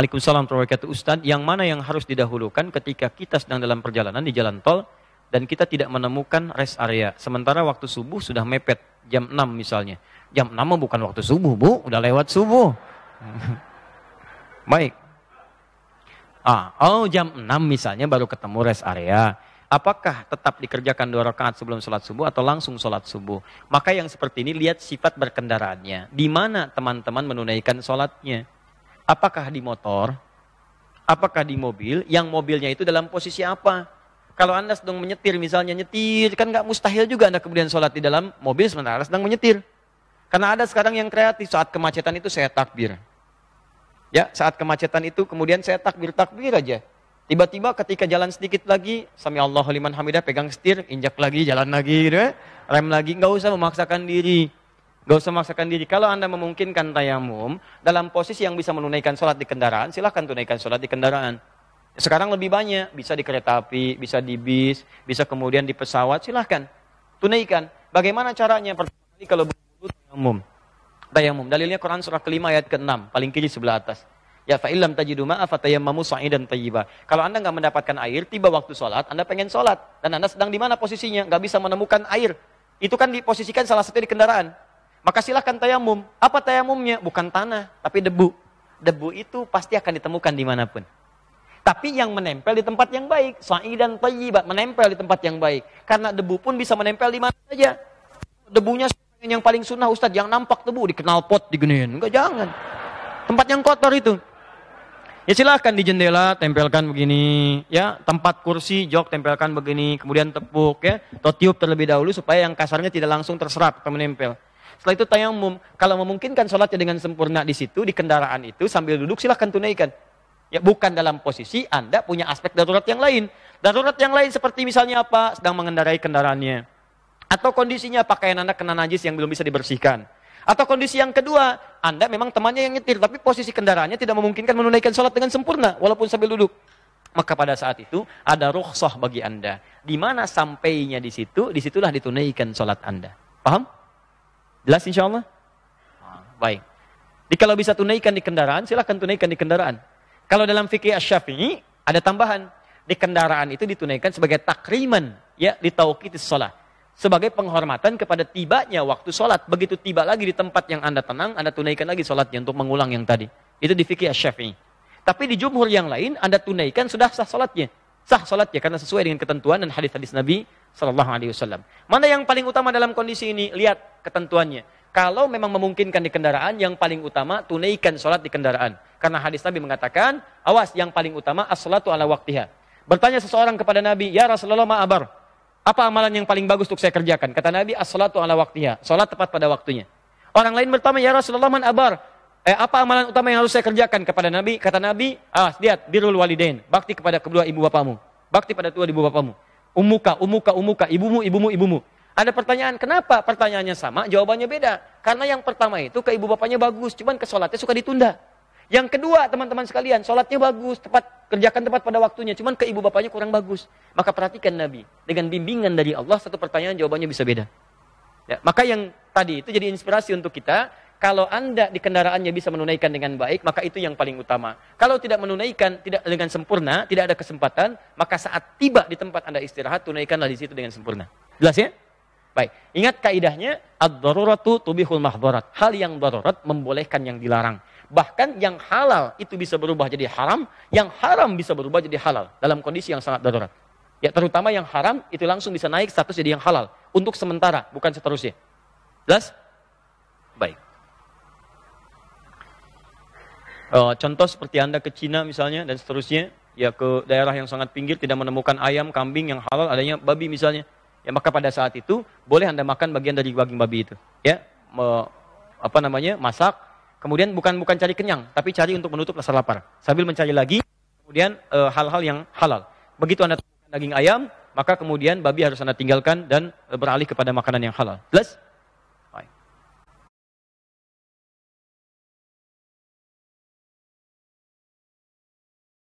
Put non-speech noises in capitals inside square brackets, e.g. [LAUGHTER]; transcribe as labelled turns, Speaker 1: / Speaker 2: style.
Speaker 1: Waalaikumsalam warahmatullahi Ustaz, yang mana yang harus didahulukan ketika kita sedang dalam perjalanan di jalan tol dan kita tidak menemukan rest area. Sementara waktu subuh sudah mepet, jam 6 misalnya. Jam 6 bukan waktu subuh, Bu, udah lewat subuh. [LAUGHS] Baik. Ah, oh jam 6 misalnya baru ketemu rest area. Apakah tetap dikerjakan dua rakaat sebelum sholat subuh atau langsung sholat subuh? Maka yang seperti ini lihat sifat berkendaraannya. Di mana teman-teman menunaikan sholatnya? Apakah di motor? Apakah di mobil? Yang mobilnya itu dalam posisi apa? Kalau Anda sedang menyetir, misalnya nyetir, kan nggak mustahil juga Anda kemudian sholat di dalam mobil sementara sedang menyetir. Karena ada sekarang yang kreatif, saat kemacetan itu saya takbir. Ya, saat kemacetan itu kemudian saya takbir-takbir aja. Tiba-tiba ketika jalan sedikit lagi, sami Allahu liman hamidah pegang setir, injak lagi, jalan lagi gitu ya. Rem lagi, nggak usah memaksakan diri. Gak usah memaksakan diri. Kalau Anda memungkinkan tayamum, dalam posisi yang bisa menunaikan sholat di kendaraan, silahkan tunaikan sholat di kendaraan. Sekarang lebih banyak, bisa di kereta api, bisa di bis, bisa kemudian di pesawat, silahkan. Tunaikan. Bagaimana caranya? Pertama kali kalau berwudu tayamum. Tayamum. Dalilnya Quran surah kelima ayat ke-6, paling kiri sebelah atas. Ya fa'ilam tajidu ma'a fatayammamu dan tayyiba. Kalau Anda nggak mendapatkan air, tiba waktu sholat, Anda pengen sholat. Dan Anda sedang di mana posisinya? Nggak bisa menemukan air. Itu kan diposisikan salah satu di kendaraan maka silahkan tayamum. Apa tayamumnya? Bukan tanah, tapi debu. Debu itu pasti akan ditemukan dimanapun. Tapi yang menempel di tempat yang baik. Sa'i dan tayyibat, menempel di tempat yang baik. Karena debu pun bisa menempel di mana saja. Debunya yang paling sunnah Ustadz, yang nampak debu, dikenal pot, digenin. Enggak, jangan. Tempat yang kotor itu. Ya silahkan di jendela tempelkan begini, ya tempat kursi jok tempelkan begini, kemudian tepuk ya, atau tiup terlebih dahulu supaya yang kasarnya tidak langsung terserap atau menempel. Setelah itu umum Kalau memungkinkan sholatnya dengan sempurna di situ, di kendaraan itu, sambil duduk silahkan tunaikan. Ya bukan dalam posisi Anda punya aspek darurat yang lain. Darurat yang lain seperti misalnya apa? Sedang mengendarai kendaraannya. Atau kondisinya pakaian Anda kena najis yang belum bisa dibersihkan. Atau kondisi yang kedua, Anda memang temannya yang nyetir, tapi posisi kendaraannya tidak memungkinkan menunaikan sholat dengan sempurna, walaupun sambil duduk. Maka pada saat itu ada rukhsah bagi Anda. Di mana sampainya di situ, disitulah ditunaikan sholat Anda. Paham? Jelas insya Allah? Ah, baik. Jadi kalau bisa tunaikan di kendaraan, silahkan tunaikan di kendaraan. Kalau dalam fikih asyafi'i, ada tambahan. Di kendaraan itu ditunaikan sebagai takriman, ya, di tauqitis sholat. Sebagai penghormatan kepada tibanya waktu sholat. Begitu tiba lagi di tempat yang Anda tenang, Anda tunaikan lagi sholatnya untuk mengulang yang tadi. Itu di fikih asyafi'i. Tapi di jumhur yang lain, Anda tunaikan sudah sah sholatnya sah ya karena sesuai dengan ketentuan dan hadis-hadis Nabi Shallallahu Alaihi Wasallam. Mana yang paling utama dalam kondisi ini? Lihat ketentuannya. Kalau memang memungkinkan di kendaraan, yang paling utama tunaikan sholat di kendaraan. Karena hadis Nabi mengatakan, awas yang paling utama as-salatu ala waktiha. Bertanya seseorang kepada Nabi, ya Rasulullah ma'abar, apa amalan yang paling bagus untuk saya kerjakan? Kata Nabi, as-salatu ala waktiha, sholat tepat pada waktunya. Orang lain bertanya, ya Rasulullah man eh, apa amalan utama yang harus saya kerjakan kepada Nabi? Kata Nabi, ah lihat birrul walidain, bakti kepada kedua ibu bapamu, bakti pada tua ibu bapamu. Umuka, umuka, umuka, ibumu, ibumu, ibumu. Ada pertanyaan, kenapa pertanyaannya sama, jawabannya beda? Karena yang pertama itu ke ibu bapaknya bagus, cuman ke sholatnya suka ditunda. Yang kedua, teman-teman sekalian, sholatnya bagus, tepat kerjakan tepat pada waktunya, cuman ke ibu bapaknya kurang bagus. Maka perhatikan Nabi, dengan bimbingan dari Allah, satu pertanyaan jawabannya bisa beda. Ya, maka yang tadi itu jadi inspirasi untuk kita, kalau Anda di kendaraannya bisa menunaikan dengan baik, maka itu yang paling utama. Kalau tidak menunaikan tidak dengan sempurna, tidak ada kesempatan, maka saat tiba di tempat Anda istirahat, tunaikanlah di situ dengan sempurna. Jelas ya? Baik, ingat kaidahnya ad-daruratu tubihul mahdarat. Hal yang darurat membolehkan yang dilarang. Bahkan yang halal itu bisa berubah jadi haram, yang haram bisa berubah jadi halal dalam kondisi yang sangat darurat. Ya, terutama yang haram itu langsung bisa naik status jadi yang halal untuk sementara, bukan seterusnya. Jelas? Baik. Eh, contoh seperti Anda ke Cina misalnya dan seterusnya, ya ke daerah yang sangat pinggir tidak menemukan ayam, kambing yang halal, adanya babi misalnya. Ya maka pada saat itu boleh Anda makan bagian dari daging babi itu. Ya, me, apa namanya? masak. Kemudian bukan bukan cari kenyang, tapi cari untuk menutup rasa lapar. Sambil mencari lagi kemudian eh, hal-hal uh, yang halal. Begitu Anda temukan daging ayam, maka kemudian babi harus Anda tinggalkan dan eh, beralih kepada makanan yang halal. Plus